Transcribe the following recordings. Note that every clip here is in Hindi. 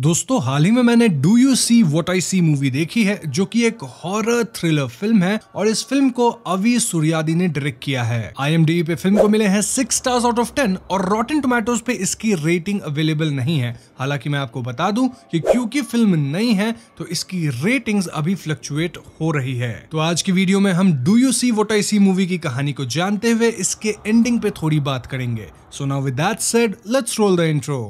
दोस्तों हाल ही में मैंने do you see what I see movie देखी है जो कि एक हॉरर थ्रिलर फिल्म है और इस फिल्म को अवी सूर्यादी ने डायरेक्ट किया है आई पे फिल्म को मिले हैं six stars out of ten और रॉटन टोमेटोज पे इसकी रेटिंग अवेलेबल नहीं है हालांकि मैं आपको बता दूं कि क्योंकि फिल्म नई है तो इसकी रेटिंग अभी फ्लक्चुएट हो रही है तो आज की वीडियो में हम do you see what I see movie की कहानी को जानते हुए इसके एंडिंग पे थोड़ी बात करेंगे so now with that let's roll the intro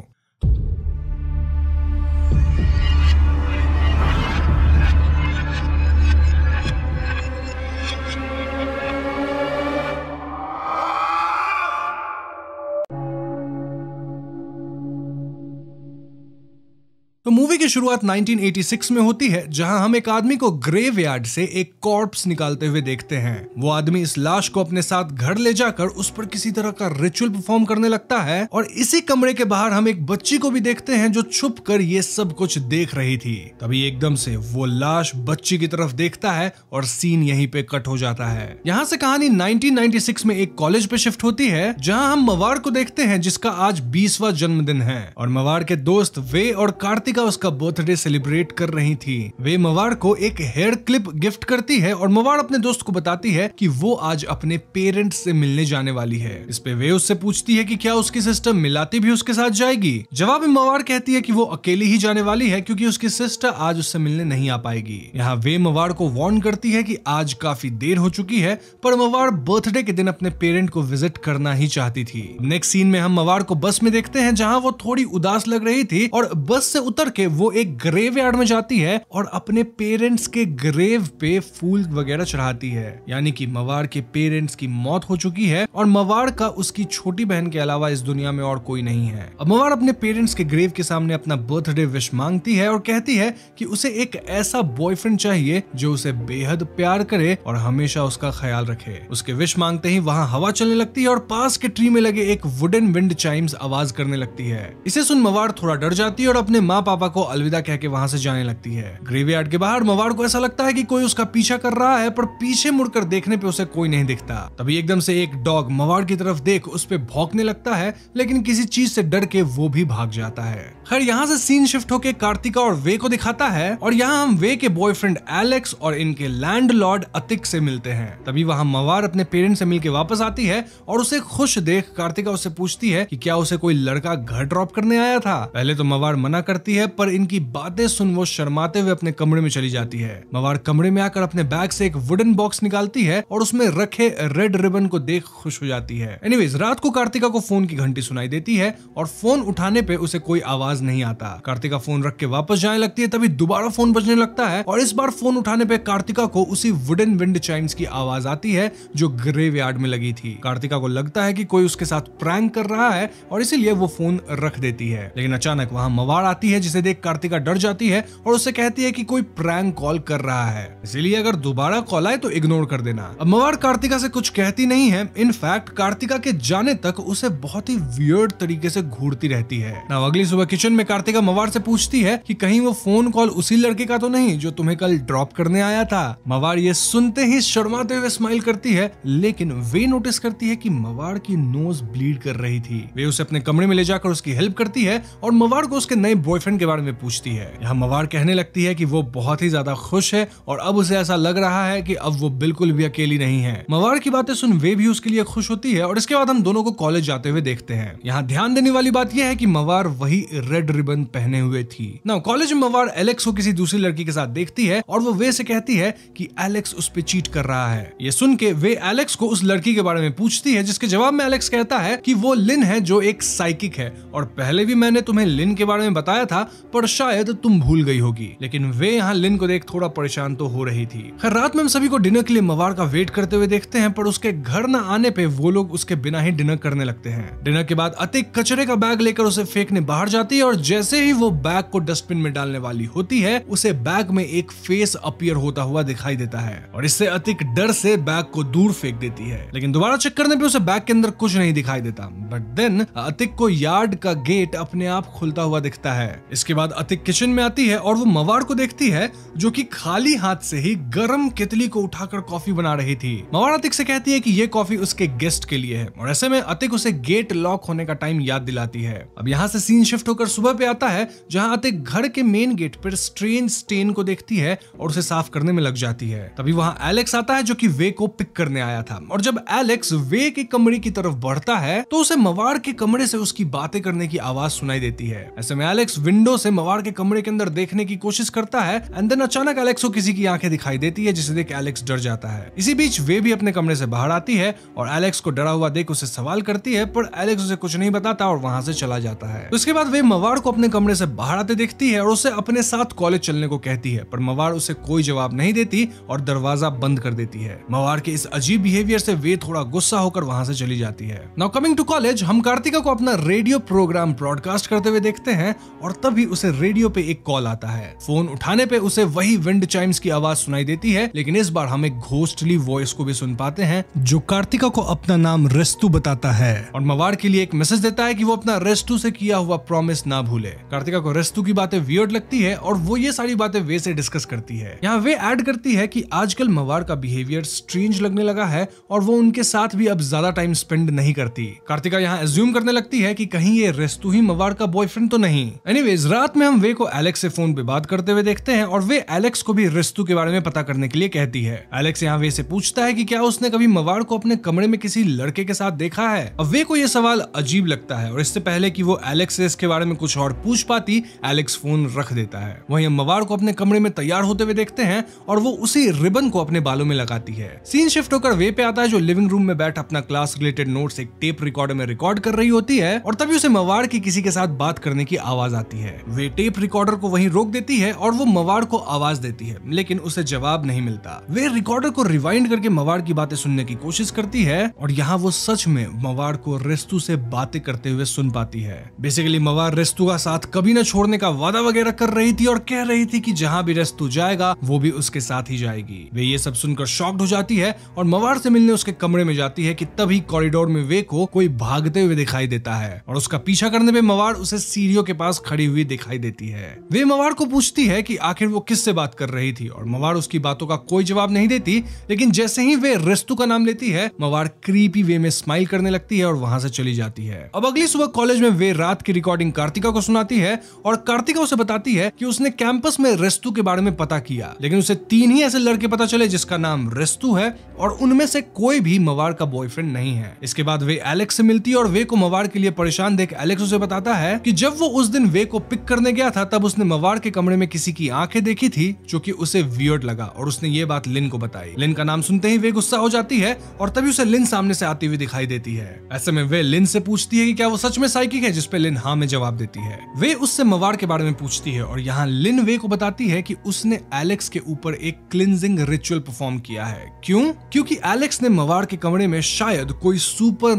की शुरुआत 1986 में होती है जहां हम एक आदमी को ग्रेवयार्ड से एक कॉर्प्स निकालते हुए देखते हैं वो आदमी इस लाश को अपने साथ घर ले जाकर उस पर किसी तरह का रिचुअल परफॉर्म करने लगता है और इसी कमरे के बाहर हम एक बच्ची को भी देखते हैं जो छुप कर ये सब कुछ देख रही थी तभी एकदम से वो लाश बच्ची की तरफ देखता है और सीन यही पे कट हो जाता है यहाँ से कहानी नाइनटीन में एक कॉलेज पे शिफ्ट होती है जहाँ हम मवार को देखते हैं जिसका आज बीसवा जन्मदिन है और मवार के दोस्त वे और कार्तिका उसका बर्थडे सेलिब्रेट कर रही थी वे मवाड़ को एक हेयर क्लिप गिफ्ट करती है और मवाड़ अपने दोस्त को बताती है कि वो आज अपने पेरेंट्स से मिलने जाने वाली है इस पे वे उससे पूछती है कि क्या उसकी सिस्टर मिलाती भी उसके साथ जाएगी जवाब में मवाड़ कहती है की वो अकेली ही जाने वाली है क्यूँकी उसकी सिस्टर आज उससे मिलने नहीं आ पाएगी यहाँ वे मवाड़ को वार्न करती है की आज काफी देर हो चुकी है पर मवाड़ बर्थडे के दिन अपने पेरेंट को विजिट करना ही चाहती थी नेक्स्ट सीन में हम मवाड़ को बस में देखते हैं जहाँ वो थोड़ी उदास लग रही थी और बस से उतर के वो एक ग्रेव यार्ड में जाती है और अपने पेरेंट्स के ग्रेव पे फूल वगैरह चढ़ाती है यानी कि मवार के पेरेंट्स की मौत हो चुकी है और मवार का उसकी छोटी बहन के अलावा इस दुनिया में और कोई नहीं है अब मवार अपने पेरेंट्स के ग्रेव के सामने अपना बर्थडे विश मांगती है और कहती है कि उसे एक ऐसा बॉयफ्रेंड चाहिए जो उसे बेहद प्यार करे और हमेशा उसका ख्याल रखे उसके विश मांगते ही वहाँ हवा चलने लगती है और पास के ट्री में लगे एक वुडन विंड चाइम्स आवाज करने लगती है इसे सुन मवार थोड़ा डर जाती है और अपने माँ पापा को अलविदा कह के वहां से जाने लगती है यार्ड के बाहर मवाड़ को ऐसा लगता है कि कोई उसका पीछा कर रहा है पर पीछे मुड़कर देखने पे उसे कोई नहीं दिखता तभी एकदम से एक डॉग मवाड़ की तरफ देख उस पर भोंकने लगता है लेकिन किसी चीज से डर के वो भी भाग जाता है खैर यहाँ से सीन शिफ्ट होके कार्तिका और वे को दिखाता है और यहाँ हम वे के बॉयफ्रेंड एलेक्स और इनके लैंडलॉर्ड अतिक से मिलते हैं तभी वहाँ मवार अपने पेरेंट्स से मिलकर वापस आती है और उसे खुश देख कार्तिका उससे पूछती है कि क्या उसे कोई लड़का घर ड्रॉप करने आया था पहले तो मवार मना करती है पर इनकी बातें सुन वो शर्माते हुए अपने कमरे में चली जाती है मवार कमरे में आकर अपने बैग से एक वुडन बॉक्स निकालती है और उसमें रखे रेड रिबन को देख खुश हो जाती है एनीवेज रात को कार्तिका को फोन की घंटी सुनाई देती है और फोन उठाने पे उसे कोई आवाज आवाज नहीं आता कार्तिका फोन रख के वापस जाने लगती है तभी दोबारा फोन बजने लगता है और इस बार फोन उठाने पे कार्तिका को उसी वुडन विंड चाइम्स की आवाज आती है जो ग्रेव में लगी थी कार्तिका को लगता है की कोई उसके साथ प्रैंक कर रहा है और इसीलिए वो फोन रख देती है लेकिन अचानक वहाँ मवार आती है जिसे देख कार्तिका डर जाती है और उसे कहती है की कोई प्रैंक कॉल कर रहा है इसीलिए अगर दोबारा कॉल आए तो इग्नोर कर देना अब मवार कार्तिका से कुछ कहती नहीं है इनफैक्ट कार्तिका के जाने तक उसे बहुत ही वियर्ड तरीके से घूरती रहती है अगली सुबह किचन क्वेश्चन में कार्तिका मवार से पूछती है कि कहीं वो फोन कॉल उसी लड़के का तो नहीं जो तुम्हें कल ड्रॉप करने आया था मवार ये सुनते ही शर्माते हुए स्माइल करती है लेकिन वे नोटिस करती है कि मवार की नोज ब्लीड कर रही थी वे उसे अपने कमरे में ले जाकर उसकी हेल्प करती है और मवार को उसके नए बॉयफ्रेंड के बारे में पूछती है यहाँ मवार कहने लगती है की वो बहुत ही ज्यादा खुश है और अब उसे ऐसा लग रहा है की अब वो बिल्कुल भी अकेली नहीं है मवार की बातें सुन वे भी उसके लिए खुश होती है और इसके बाद हम दोनों को कॉलेज जाते हुए देखते हैं यहाँ ध्यान देने वाली बात यह है की मवार वही रेड रिबन पहने हुए थी ना कॉलेज में मवार एलेक्स को किसी दूसरी लड़की के साथ देखती है और वो वे से कहती है कि एलेक्स उस पे चीट कर रहा है ये सुन के वे एलेक्स को उस लड़की के बारे में पूछती है जिसके जवाब में एलेक्स कहता है कि वो लिन है जो एक साइकिक है और पहले भी मैंने तुम्हें लिन के बारे में बताया था पर शायद तुम भूल गई होगी लेकिन वे यहाँ लिन को देख थोड़ा परेशान तो हो रही थी खैर रात में हम सभी को डिनर के लिए मवार का वेट करते हुए देखते हैं पर उसके घर न आने पे वो लोग उसके बिना ही डिनर करने लगते हैं डिनर के बाद अतिक कचरे का बैग लेकर उसे फेंकने बाहर जाती है और जैसे ही वो बैग को डस्टबिन में डालने वाली होती है उसे बैग में एक फेस अपियर होता हुआ दिखाई देता है और इससे अतिक डर से बैग को दूर फेंक देती है लेकिन दोबारा चेक करने पे उसे बैग के अंदर कुछ नहीं दिखाई देता बट देन अतिक को यार्ड का गेट अपने आप खुलता हुआ दिखता है इसके बाद अतिक किचन में आती है और वो मवाड़ को देखती है जो की खाली हाथ से ही गर्म केतली को उठाकर कॉफी बना रही थी मवाड़ अतिक से कहती है की ये कॉफी उसके गेस्ट के लिए है और ऐसे में अतिक उसे गेट लॉक होने का टाइम याद दिलाती है अब यहाँ से सीन शिफ्ट होकर और सुबह पे आता है जहां आते घर के मेन गेट पर स्ट्रेंज स्टेन को देखती है और उसे साफ करने में लग जाती है तभी वहां एलेक्स आता है जो कि वे को पिक करने आया था और जब एलेक्स वे के कमरे की तरफ बढ़ता है तो उसे मवाड़ के कमरे से उसकी बातें करने की आवाज सुनाई देती है ऐसे में एलेक्स विंडो से मवाड़ के कमरे के अंदर देखने की कोशिश करता है एंड देन अचानक एलेक्स को किसी की आंखें दिखाई देती है जिसे देख एलेक्स डर जाता है इसी बीच वे भी अपने कमरे से बाहर आती है और एलेक्स को डरा हुआ देख उसे सवाल करती है पर एलेक्स उसे कुछ नहीं बताता और वहां से चला जाता है उसके बाद वे मवार को अपने कमरे से बाहर आते देखती है और उसे अपने साथ कॉलेज चलने को कहती है पर मवाड़ उसे कोई जवाब नहीं देती और दरवाजा बंद कर देती है मवाड़ के इस अजीब बिहेवियर से वे थोड़ा गुस्सा होकर वहां से चली जाती है नाउ कमिंग टू कॉलेज हम कार्तिका को अपना रेडियो प्रोग्राम ब्रॉडकास्ट करते हुए देखते हैं और तभी उसे रेडियो पे एक कॉल आता है फोन उठाने पे उसे वही विंड चाइम्स की आवाज सुनाई देती है लेकिन इस बार हम एक घोस्टली वॉइस को भी सुन पाते हैं जो कार्तिका को अपना नाम रेस्तु बताता है और मवाड़ के लिए एक मैसेज देता है की वो अपना रेस्तु से किया हुआ प्रॉमिस ना भूले कार्तिका को रेस्तु की बातें वियर्ड लगती है और वो ये सारी बातें वे से डिस्कस करती है यहाँ वे एड करती है की आजकल मवार का बिहेवियर स्ट्रेंज लगने लगा है और वो उनके साथ भी अब ज्यादा टाइम स्पेंड नहीं करती कार्तिका यहाँ एज्यूम करने लगती है की कहीं ये रेस्तु ही मवार का बॉयफ्रेंड तो नहीं एनी रात में हम वे को एलेक्स से फोन पे बात करते हुए देखते हैं और वे एलेक्स को भी रेस्तु के बारे में पता करने के लिए कहती है एलेक्स यहाँ वे से पूछता है कि क्या उसने कभी मवार को अपने कमरे में किसी लड़के के साथ देखा है अब वे को ये सवाल अजीब लगता है और इससे पहले कि वो एलेक्स से इसके बारे में कुछ और पूछ पाती एलेक्स फोन रख देता है वहीं अम्मवार को अपने कमरे में तैयार होते हुए देखते हैं और वो उसी रिबन को अपने बालों में लगाती है सीन शिफ्ट होकर वे पे आता है जो लिविंग रूम में बैठ अपना क्लास रिलेटेड नोट एक टेप रिकॉर्डर में रिकॉर्ड कर रही होती है और तभी उसे मवाड़ की किसी के साथ बात करने की आवाज आती है वे टेप रिकॉर्डर को वही रोक देती है और वो मवाड़ को आवाज देती है लेकिन उसे जवाब नहीं मिलता वे रिकॉर्डर को रिवाइंड करके मवाड़ की बातें सुनने की कोशिश करती है और यहाँ वो सच में मवाड़ को रेस्तु से बातें करते हुए सुन पाती है बेसिकली मवाड़ रेस्तु का साथ कभी न छोड़ने का वादा वगैरह कर रही थी और कह रही थी कि जहाँ भी रेस्तु जाएगा वो भी उसके साथ ही जाएगी वे ये सब सुनकर शॉक्ड हो जाती है और मवार से मिलने उसके कमरे में जाती है कि तभी कॉरिडोर में वे को कोई भागते हुए दिखाई देता है और उसका पीछा करने में मवार उसे सीढ़ियों के पास खड़ी हुई दिखाई देती है वे मवार को पूछती है की आखिर वो किस बात कर रही थी और मवार उसकी बातों का कोई जवाब नहीं देती लेकिन जैसे ही वे रेस्तु का नाम लेती है मवार क्रीपी वे में स्माइल करने लगती है और वहां से चली जाती है अब अगली सुबह कॉलेज में वे रात की रिकॉर्डिंग करती कार्तिका को सुनाती है और कार्तिका उसे बताती है कि उसने कैंपस में रेस्तु के बारे में पता किया लेकिन उसे तीन ही ऐसे लड़के पता चले जिसका नाम रेस्तु है और उनमें से कोई भी मवार का बॉयफ्रेंड नहीं है इसके बाद वे एलेक्स से मिलती है और वे को मवार के लिए परेशान देख एलेक्स उसे बताता है की जब वो उस दिन वे को पिक करने गया था तब उसने मवार के कमरे में किसी की आंखें देखी थी जो की उसे वियर्ड लगा और उसने ये बात लिन को बताई लिन का नाम सुनते ही वे गुस्सा हो जाती है और तभी उसे लिन सामने से आती हुई दिखाई देती है ऐसे में वे लिन से पूछती है कि क्या वो सच में साइकिक है जिसपे लिन हाँ में जवाब देती देती है वे उससे मवाड़ के बारे में पूछती है और यहाँ लिन वे को बताती है कि उसने एलेक्स के ऊपर एक क्लिनजिंग रिचुअल परफॉर्म किया है क्यों क्योंकि एलेक्स ने मवाड़ के कमरे में शायद कोई सुपर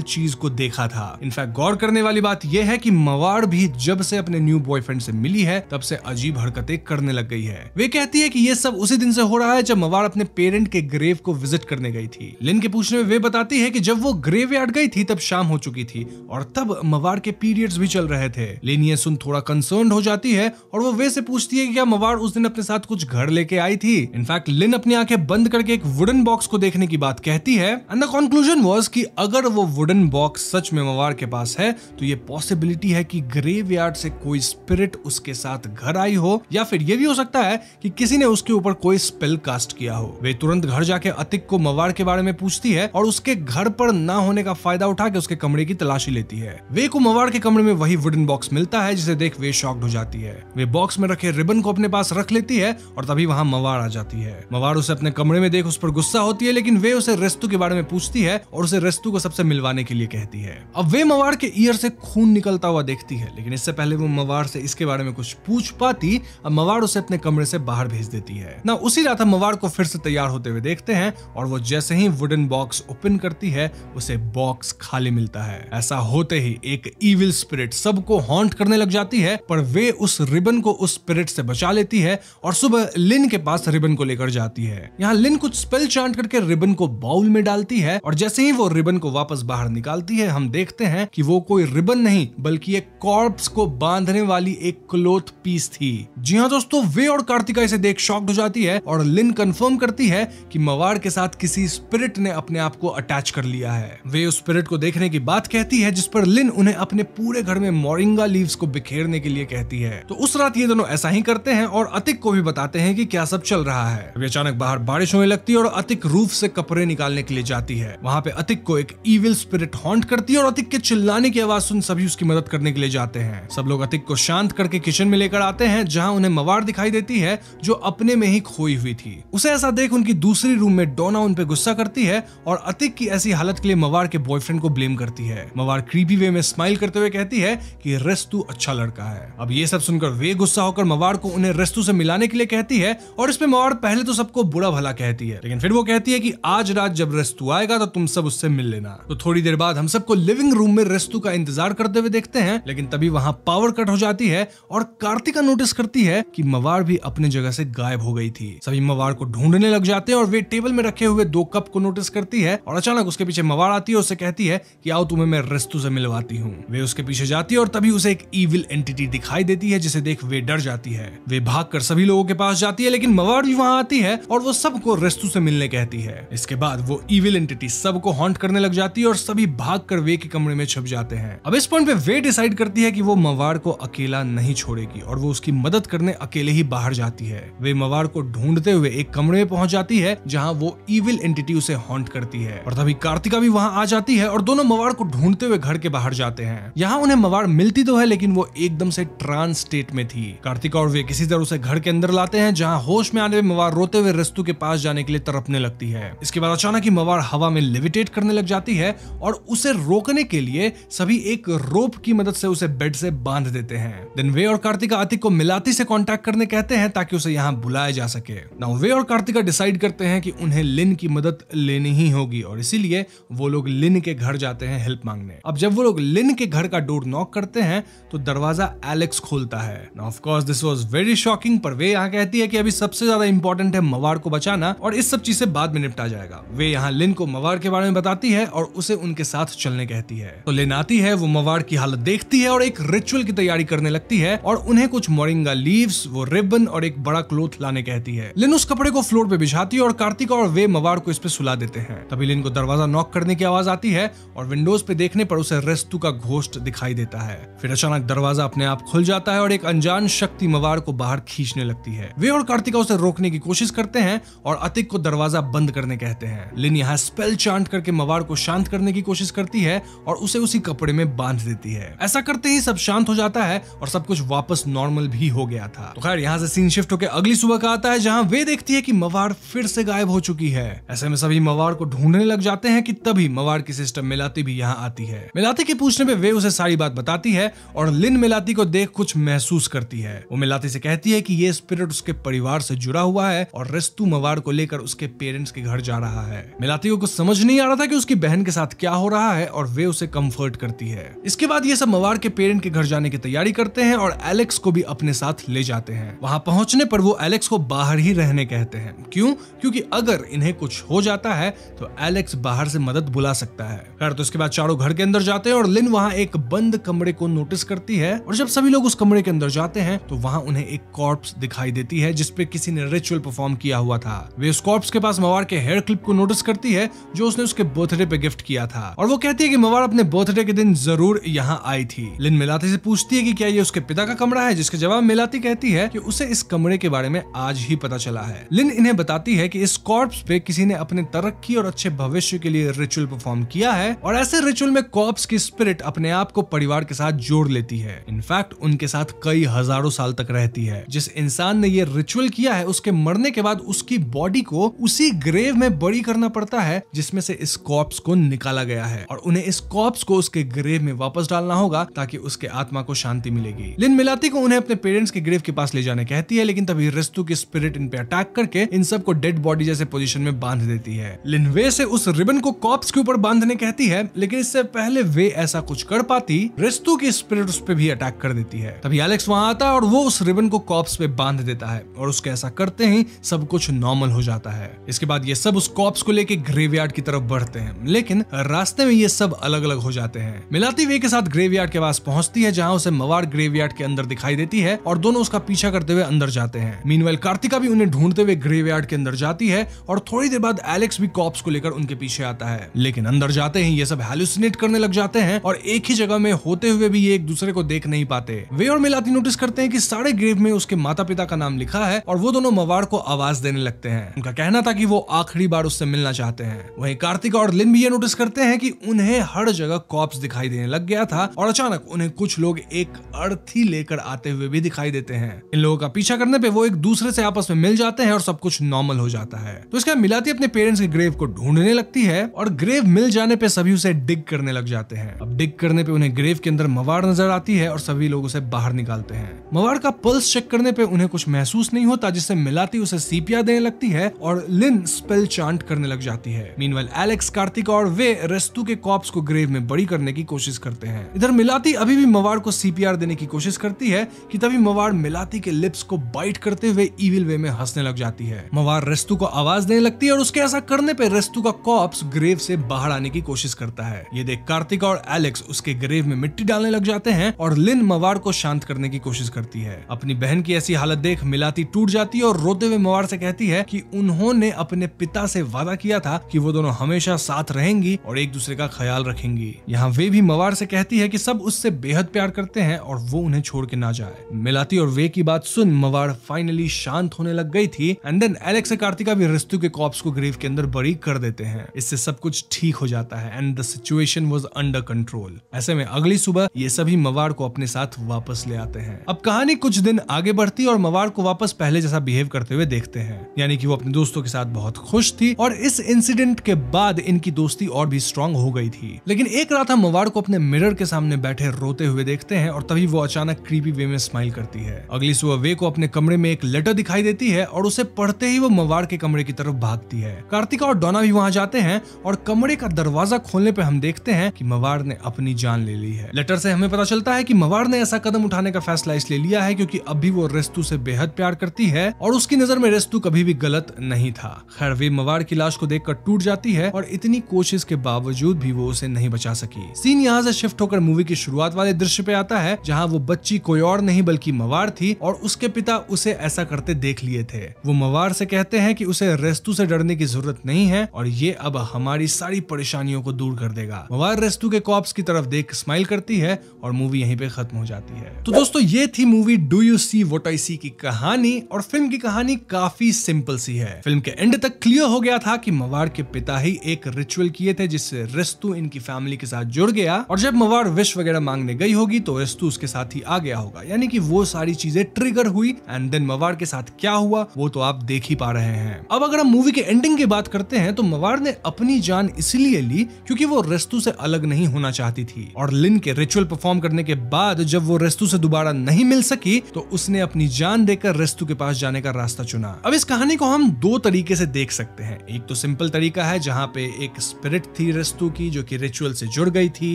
चीज को देखा था इनफैक्ट गौर करने वाली बात यह है की मवाड़ भी जब से अपने न्यू बॉयफ्रेंड से मिली है तब से अजीब हरकते करने लग गई है वे कहती है कि ये सब उसी दिन से हो रहा है जब मवाड़ अपने पेरेंट के ग्रेव को विजिट करने गई थी लिन के पूछने में वे बताती है कि जब वो ग्रेव यार्ड गई थी तब शाम हो चुकी थी और तब मवाड़ के पीरियड्स भी चल रहे रहे थे लिनिये सुन थोड़ा कंसर्न हो जाती है और वो वे से पूछती है कि क्या मवाड़ उस दिन अपने साथ कुछ घर लेके आई थी इनफैक्ट लिन अपनी आंखें बंद करके एक वुडन बॉक्स को देखने की बात कहती है एंड द कंक्लूजन वाज कि अगर वो वुडन बॉक्स सच में मवाड़ के पास है तो ये पॉसिबिलिटी है कि ग्रेवयार्ड से कोई स्पिरिट उसके साथ घर आई हो या फिर ये भी हो सकता है कि किसी ने उसके ऊपर कोई स्पेल कास्ट किया हो वे तुरंत घर जाके अतिक को मवाड़ के बारे में पूछती है और उसके घर पर ना होने का फायदा उठा के उसके कमरे की तलाशी लेती है वे को मवाड़ के कमरे में वही वुडन रिबन बॉक्स मिलता है जिसे देख वे शॉक्ड हो जाती है वे बॉक्स में रखे रिबन को अपने पास रख लेती है और तभी वहाँ मवाड़ आ जाती है मवाड़ उसे अपने कमरे में देख उस पर गुस्सा होती है लेकिन वे उसे रेस्तु के बारे में पूछती है और उसे रेस्तु को सबसे मिलवाने के लिए कहती है अब वे मवाड़ के ईयर से खून निकलता हुआ देखती है लेकिन इससे पहले वो मवाड़ से इसके बारे में कुछ पूछ पाती अब मवाड़ उसे अपने कमरे से बाहर भेज देती है ना उसी रात हम मवाड़ को फिर से तैयार होते हुए देखते हैं और वो जैसे ही वुडन बॉक्स ओपन करती है उसे बॉक्स खाली मिलता है ऐसा होते ही एक ईविल स्पिरिट सब सबको हॉन्ट करने लग जाती है पर वे उस रिबन को उस स्पिरिट से बचा लेती है और सुबह लिन के पास रिबन को लेकर जाती है यहाँ लिन कुछ स्पेल चांट करके रिबन को बाउल में डालती है और जैसे ही वो रिबन को वापस बाहर निकालती है हम देखते हैं कि वो कोई रिबन नहीं बल्कि एक कॉर्प्स को बांधने वाली एक क्लोथ पीस थी जी हाँ दोस्तों वे और कार्तिका इसे देख शॉक्ड हो जाती है और लिन कंफर्म करती है कि मवाड़ के साथ किसी स्पिरिट ने अपने आप को अटैच कर लिया है वे उस स्पिरिट को देखने की बात कहती है जिस पर लिन उन्हें अपने पूरे घर में मोरिंगा लीव्स को बिखेरने के लिए कहती है तो उस रात ये दोनों ऐसा ही करते हैं और अतिक को भी बताते हैं कि क्या सब चल रहा है अभी अचानक बाहर बारिश होने लगती है और अतिक रूफ से कपड़े निकालने के लिए जाती है वहाँ पे अतिक को एक ईविल स्पिरिट हॉन्ट करती है और अतिक के चिल्लाने की आवाज सुन सभी उसकी मदद करने के लिए जाते हैं सब लोग अतिक को शांत करके किचन में लेकर आते हैं जहाँ उन्हें मवार दिखाई देती है जो अपने में ही खोई हुई थी उसे ऐसा देख उनकी दूसरी रूम में डोना उन पे गुस्सा करती है और अतिक की ऐसी हालत के लिए मवार के बॉयफ्रेंड को ब्लेम करती है मवार क्रीपी वे में स्माइल करते हुए कहती है कि रेस्तु अच्छा लड़का है अब ये सब सुनकर वे गुस्सा होकर मवाड़ को उन्हें रेस्तु से मिलाने के लिए कहती है और इसमें मवाड़ पहले तो सबको बुरा भला कहती है लेकिन फिर वो कहती है की आज रात जब रेस्तु आएगा तो तुम सब उससे मिल लेना तो थोड़ी देर बाद हम सबको लिविंग रूम में रेस्तु का इंतजार करते हुए देखते हैं लेकिन तभी वहाँ पावर कट हो जाती है और कार्तिका नोटिस करती है की मवाड़ भी अपने जगह से गायब हो गई थी सभी मवाड़ को ढूंढने लग जाते हैं और वे टेबल में रखे हुए दो कप को नोटिस करती है और अचानक उसके पीछे मवाड़ आती है उसे कहती है कि आओ तुम्हें मैं रेस्तु से मिलवाती हूँ वे उसके पीछे जाती है और और तभी उसे एक ईविल एंटिटी दिखाई देती है जिसे देख वे डर जाती है वे भाग कर सभी लोगों के पास जाती है लेकिन मवाड़ी वहाँ आती है और वो सबको रेस्तु से मिलने कहती है इसके बाद वो ईविल एंटिटी सबको हॉन्ट करने लग जाती है और सभी भाग कर वे के कमरे में छुप जाते हैं अब इस पॉइंट पे वे डिसाइड करती है की वो मवाड़ को अकेला नहीं छोड़ेगी और वो उसकी मदद करने अकेले ही बाहर जाती है वे मवाड़ को ढूंढते हुए एक कमरे में पहुंच जाती है जहाँ वो ईविल एंटिटी उसे हॉन्ट करती है और तभी कार्तिका भी वहाँ आ जाती है और दोनों मवाड़ को ढूंढते हुए घर के बाहर जाते हैं यहाँ उन्हें मवाड़ मिलती तो है लेकिन वो एकदम से ट्रांस स्टेट में थी कार्तिक और वे किसी तरह उसे घर के अंदर लाते हैं जहाँ होश में आने में मवार रोते हुए रस्तु के पास जाने के लिए तरपने लगती है इसके बाद अचानक ही मवार हवा में लिविटेट करने लग जाती है और उसे रोकने के लिए सभी एक रोप की मदद से उसे बेड से बांध देते हैं देन वे और कार्तिका आतिक को मिलाती से कॉन्टेक्ट करने कहते हैं ताकि उसे यहाँ बुलाया जा सके नाउ वे और कार्तिका डिसाइड करते हैं कि उन्हें लिन की मदद लेनी ही होगी और इसीलिए वो लोग लिन के घर जाते हैं हेल्प मांगने अब जब वो लोग लिन के घर का डोर नॉक करते करते हैं तो दरवाजा एलेक्स खोलता है ऑफ दिस वेरी शॉकिंग पर वे यहाँ कहती है अभी सबसे ज्यादा इंपॉर्टेंट है मवाड़ को बचाना और इस सब चीज से बाद में निपटा जाएगा वे यहाँ लिन को मवाड़ के बारे में बताती है और उसे उनके साथ चलने कहती है तो लिन आती है वो मवाड़ की हालत देखती है और एक रिचुअल की तैयारी करने लगती है और उन्हें कुछ मोरिंगा लीव्स वो रिबन और एक बड़ा क्लोथ लाने कहती है लिन उस कपड़े को फ्लोर पे बिछाती है और कार्तिक और वे मवाड़ को इस पे सुला देते हैं तभी लिन को दरवाजा नॉक करने की आवाज आती है और विंडोज पे देखने पर उसे रेस्तु का घोष्ट दिखाई देता है है फिर अचानक दरवाजा अपने आप खुल जाता है और एक अनजान शक्ति मवाड़ को बाहर खींचने लगती है वे और कार्तिका उसे रोकने की कोशिश करते हैं और अतिक को दरवाजा बंद करने कहते हैं लिन यहाँ स्पेल चांट करके मवाड़ को शांत करने की कोशिश करती है और उसे उसी कपड़े में बांध देती है ऐसा करते ही सब शांत हो जाता है और सब कुछ वापस नॉर्मल भी हो गया था तो खैर यहाँ से सीन शिफ्ट होकर अगली सुबह का आता है जहाँ वे देखती है की मवाड़ फिर से गायब हो चुकी है ऐसे में सभी मवाड़ को ढूंढने लग जाते हैं की तभी मवाड़ की सिस्टम मिलाती भी यहाँ आती है मिलाती के पूछने पे वे उसे सारी बात बताती जाती है और लिन मिलाती को देख कुछ महसूस करती है वो मिलाती से कहती है कि ये स्पिरिट उसके परिवार से जुड़ा हुआ है और रिस्तु मवाड़ को लेकर उसके पेरेंट्स के घर जा रहा है मिलाती को कुछ समझ नहीं आ रहा था कि उसकी बहन के साथ क्या हो रहा है और वे उसे कम्फर्ट करती है इसके बाद ये सब मवाड़ के पेरेंट के घर जाने की तैयारी करते हैं और एलेक्स को भी अपने साथ ले जाते हैं वहां पहुंचने पर वो एलेक्स को बाहर ही रहने कहते हैं क्यों क्यूँकी अगर इन्हें कुछ हो जाता है तो एलेक्स बाहर से मदद बुला सकता है खैर तो इसके बाद चारों घर के अंदर जाते हैं और लिन वहाँ एक बंद कमरे कमरे को नोटिस करती है और जब सभी लोग उस कमरे के अंदर जाते हैं तो वहाँ उन्हें एक कॉर्प्स दिखाई देती है जिसपे किसी ने रिचुअल परफॉर्म किया हुआ था वे उस कॉर्प्स के पास मवार के हेयर क्लिप को नोटिस करती है जो उसने उसके बर्थडे पे गिफ्ट किया था और वो कहती है की मवार अपने बर्थडे के दिन जरूर यहाँ आई थी लिन मिलाती से पूछती है की क्या ये उसके पिता का कमरा है जिसके जवाब मिलाती कहती है की उसे इस कमरे के बारे में आज ही पता चला है लिन इन्हें बताती है की इस कॉर्प्स पे किसी ने अपने तरक्की और अच्छे भविष्य के लिए रिचुअल परफॉर्म किया है और ऐसे रिचुअल में कॉर्प्स की स्पिरिट अपने आप को परिवार के साथ जोड़ लेती है इनफैक्ट उनके साथ कई हजारों साल तक रहती है जिस इंसान ने ये रिचुअल किया है उसके मरने के बाद उसकी बॉडी को उसी ग्रेव में बड़ी करना पड़ता है जिसमें से इस कॉप्स को निकाला गया है और उन्हें इस कॉप्स को उसके ग्रेव में वापस डालना होगा ताकि उसके आत्मा को शांति मिलेगी लिन मिलाती को उन्हें अपने पेरेंट्स के ग्रेव के पास ले जाने कहती है लेकिन तभी रिस्तु की स्पिरिट इन पे अटैक करके इन सबको डेड बॉडी जैसे पोजीशन में बांध देती है लिन वे से उस रिबन को कॉप्स के ऊपर बांधने कहती है लेकिन इससे पहले वे ऐसा कुछ कर पाती रिस्तु दोस्तों की स्पिरिट उस पर भी अटैक कर देती है तभी एलेक्स वहां आता है और वो उस रिबन को कॉप्स पे बांध देता है और उसके ऐसा करते ही सब कुछ नॉर्मल हो जाता है इसके बाद ये सब उस कॉप्स को लेके ग्रेवयार्ड की तरफ बढ़ते हैं लेकिन रास्ते में ये सब अलग अलग हो जाते हैं मिलाती वे के साथ ग्रेवयार्ड के पास पहुंचती है जहाँ उसे मवार ग्रेवयार्ड के अंदर दिखाई देती है और दोनों उसका पीछा करते हुए अंदर जाते हैं मीनवेल कार्तिका भी उन्हें ढूंढते हुए ग्रेवयार्ड के अंदर जाती है और थोड़ी देर बाद एलेक्स भी कॉप्स को लेकर उनके पीछे आता है लेकिन अंदर जाते ही ये सब हेलुसिनेट करने लग जाते हैं और एक ही जगह में होते हुए हुए भी ये एक दूसरे को देख नहीं पाते वे और मिलाती नोटिस करते हैं कि सारे ग्रेव में उसके माता पिता का नाम लिखा है और वो दोनों मवाड़ को आवाज देने लगते हैं उनका कहना था कि वो आखिरी बार उससे मिलना चाहते हैं वही कार्तिक और लिन भी ये नोटिस करते हैं कि उन्हें हर जगह कॉप्स दिखाई देने लग गया था और अचानक उन्हें कुछ लोग एक अर्थी लेकर आते हुए भी दिखाई देते हैं इन लोगों का पीछा करने पे वो एक दूसरे से आपस में मिल जाते हैं और सब कुछ नॉर्मल हो जाता है तो इसके मिलाती अपने पेरेंट्स के ग्रेव को ढूंढने लगती है और ग्रेव मिल जाने पे सभी उसे डिग करने लग जाते हैं अब डिग करने पे उन्हें ग्रेव के अंदर मवाड़ नजर आती है और सभी लोग उसे बाहर निकालते हैं मवाड़ का पल्स चेक करने पे उन्हें कुछ महसूस नहीं होता जिससे मिलाती उसे सीपिया देने लगती है और लिन स्पेल चांट करने लग जाती है मीनवेल एलेक्स कार्तिक और वे रेस्तु के कॉप्स को ग्रेव में बड़ी करने की कोशिश करते हैं इधर मिलाती अभी भी मवाड़ को सीपीआर देने की कोशिश करती है कि तभी मवाड़ मिलाती के लिप्स को बाइट करते हुए इविल वे में हंसने लग जाती है मवाड़ रेस्तु को आवाज देने लगती है और उसके ऐसा करने पे रेस्तु का कॉप्स ग्रेव से बाहर आने की कोशिश करता है ये देख कार्तिक और एलेक्स उसके ग्रेव में मिट्टी डालने लग जाते हैं और लिन मवाड़ को शांत करने की कोशिश करती है अपनी बहन की ऐसी हालत देख मिलाती टूट जाती है और रोते हुए मवाड़ से कहती है कि उन्होंने अपने पिता से वादा किया था कि वो दोनों हमेशा साथ रहेंगी और एक दूसरे का ख्याल रखेंगी यहाँ वे भी मवाड़ से कहती है कि सब उससे बेहद प्यार करते हैं और वो उन्हें छोड़ के ना जाए मिलाती और वे की बात सुन मवाड़ फाइनली शांत होने लग गई थी एंड देन एलेक्स कार्तिका भी रिस्तु के कॉप्स को ग्रीव के अंदर बड़ी कर देते हैं इससे सब कुछ ठीक हो जाता है and the situation was under control ऐसे में अगली सुबह ये सभी मवाड़ को अपने साथ वापस ले आते हैं अब कहानी कुछ दिन आगे बढ़ती और मवाड़ को वापस पहले जैसा बिहेव करते हुए देखते हैं यानी कि वो अपने दोस्तों के साथ बहुत खुश थी और इस इंसिडेंट के बाद इनकी दोस्ती और भी स्ट्रांग हो गई थी लेकिन एक रात हम मवाड़ को अपने मिरर के सामने बैठे रोते हुए देखते हैं और तभी वो अचानक क्रीपी वे में स्माइल करती है अगली सुबह वे को अपने कमरे में एक लेटर दिखाई देती है और उसे पढ़ते ही वो मवाड़ के कमरे की तरफ भागती है कार्तिका और डोना भी वहाँ जाते हैं और कमरे का दरवाजा खोलने पर हम देखते हैं की मवाड़ ने अपनी जान ले ली है लेटर से हमें पता चलता है कि मवार ने ऐसा कदम उठाने का फैसला इसलिए लिया है क्योंकि अब भी वो रेस्तु से बेहद प्यार करती है और उसकी नजर में रेस्तु कभी भी गलत नहीं था खैर वे मवार की लाश को देख टूट जाती है और इतनी कोशिश के बावजूद भी वो उसे नहीं बचा सकी सीन यहाँ से शिफ्ट होकर मूवी की शुरुआत वाले दृश्य पे आता है जहाँ वो बच्ची कोई और नहीं बल्कि मवार थी और उसके पिता उसे ऐसा करते देख लिए थे वो मवार से कहते हैं कि उसे रेस्तु से डरने की जरूरत नहीं है और ये अब हमारी सारी परेशानियों को दूर कर देगा मवार रेस्तु के कॉप्स की तरफ देख स्माइल करती होती है और मूवी यहीं पे खत्म हो जाती है तो दोस्तों ये थी movie do you see what I see की कहानी और फिल्म की कहानी काफी सिंपल सी है फिल्म के एंड तक क्लियर हो गया था कि मवार के पिता ही एक रिचुअल किए थे जिससे रिस्तु इनकी फैमिली के साथ जुड़ गया और जब मवार विश वगैरह मांगने गई होगी तो रिस्तु उसके साथ ही आ गया होगा यानी कि वो सारी चीजें ट्रिगर हुई एंड देन मवार के साथ क्या हुआ वो तो आप देख ही पा रहे हैं अब अगर हम मूवी के एंडिंग की बात करते हैं तो मवार ने अपनी जान इसलिए ली क्योंकि वो रिस्तु से अलग नहीं होना चाहती थी और लिन के रिच रिचुअल परफॉर्म करने के बाद जब वो रेस्तु से दोबारा नहीं मिल सकी तो उसने अपनी जान देकर रेस्तु के पास जाने का रास्ता चुना अब इस कहानी को हम दो तरीके से देख सकते हैं एक तो सिंपल तरीका है जहाँ पे एक स्पिरिट थी रेस्तु की जो की रिचुअल से जुड़ गई थी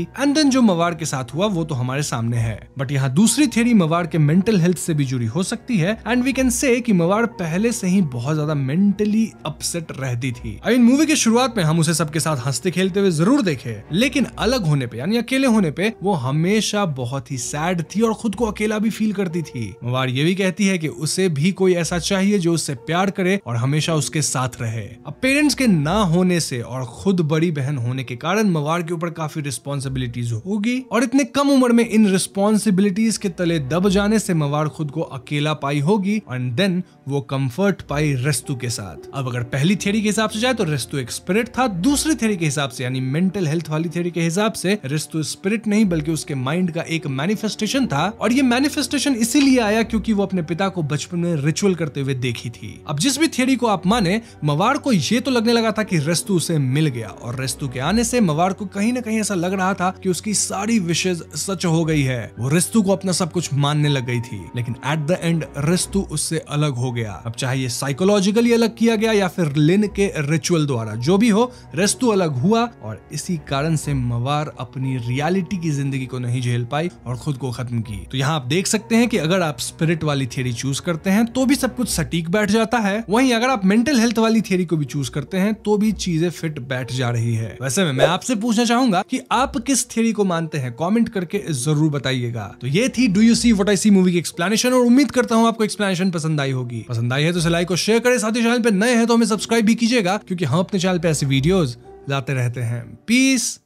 एंड देन जो मवाड़ के साथ हुआ वो तो हमारे सामने है बट यहाँ दूसरी थियरी मवाड़ के मेंटल हेल्थ से भी जुड़ी हो सकती है एंड वी कैन से कि मवाड़ पहले से ही बहुत ज्यादा मेंटली अपसेट रहती थी आई मीन मूवी की शुरुआत में हम उसे सबके साथ हंसते खेलते हुए जरूर देखे लेकिन अलग होने पे यानी अकेले होने पे वो हमेशा बहुत ही सैड थी और खुद को अकेला भी फील करती थी मवार ये भी कहती है कि उसे भी कोई ऐसा चाहिए जो उससे प्यार करे और हमेशा उसके साथ रहे अब पेरेंट्स के ना होने से और खुद बड़ी बहन होने के कारण मवार के ऊपर काफी रिस्पॉन्सिबिलिटीज होगी और इतने कम उम्र में इन रिस्पॉन्सिबिलिटीज के तले दब जाने से मवार खुद को अकेला पाई होगी एंड देन वो कम्फर्ट पाई रेस्तु के साथ अब अगर पहली थ्योरी के हिसाब से जाए तो रेस्तु एक स्पिरिट था दूसरी थ्योरी के हिसाब से यानी मेंटल हेल्थ वाली थ्योरी के हिसाब से रेस्तु स्पिरिट नहीं बल्कि उसके माइंड का एक मैनिफेस्टेशन था और ये मैनिफेस्टेशन इसीलिए आया क्योंकि वो अपने पिता को बचपन में रिचुअल करते हुए देखी थी अब जिस भी थियरी को आप माने मवार को ये तो लगने लगा था कि रेस्तु उसे मिल गया और रेस्तु के आने से मवार को कहीं ना कहीं ऐसा लग रहा था कि उसकी सारी विशेष सच हो गई है वो रिस्तु को अपना सब कुछ मानने लग गई थी लेकिन एट द एंड रिस्तु उससे अलग हो गया अब चाहे ये साइकोलॉजिकली अलग किया गया या फिर लिन के रिचुअल द्वारा जो भी हो रिस्तु अलग हुआ और इसी कारण से मवार अपनी रियलिटी की जिंदगी जिंदगी को नहीं झेल पाई और खुद को खत्म की तो यहाँ आप देख सकते हैं कि अगर आप स्पिरिट वाली थियरी चूज करते हैं तो भी सब कुछ सटीक बैठ जाता है वहीं अगर आप मेंटल हेल्थ वाली थियरी को भी चूज करते हैं तो भी चीजें फिट बैठ जा रही है वैसे में मैं आपसे पूछना चाहूंगा की आप किस थियरी को मानते हैं कॉमेंट करके जरूर बताइएगा तो ये थी do you see what I see movie की एक्सप्लेनेशन और उम्मीद करता हूँ आपको एक्सप्लेनेशन पसंद आई होगी पसंद आई है तो सिलाई को शेयर करें साथ ही चैनल पर नए हैं तो हमें सब्सक्राइब भी कीजिएगा क्योंकि हम अपने चैनल पर ऐसे वीडियोस लाते रहते हैं पीस